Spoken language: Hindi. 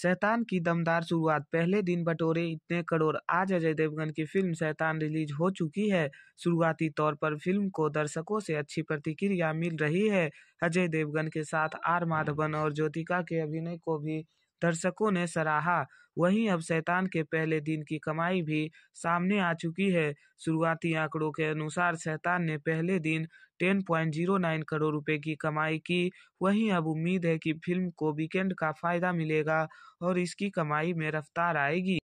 शैतान की दमदार शुरुआत पहले दिन बटोरे इतने करोड़ आज अजय देवगन की फिल्म शैतान रिलीज हो चुकी है शुरुआती तौर पर फिल्म को दर्शकों से अच्छी प्रतिक्रिया मिल रही है अजय देवगन के साथ आर माधवन और ज्योतिका के अभिनय को भी दर्शकों ने सराहा वहीं अब शैतान के पहले दिन की कमाई भी सामने आ चुकी है शुरुआती आंकड़ों के अनुसार शैतान ने पहले दिन 10.09 करोड़ रुपए की कमाई की वहीं अब उम्मीद है कि फिल्म को वीकेंड का फायदा मिलेगा और इसकी कमाई में रफ्तार आएगी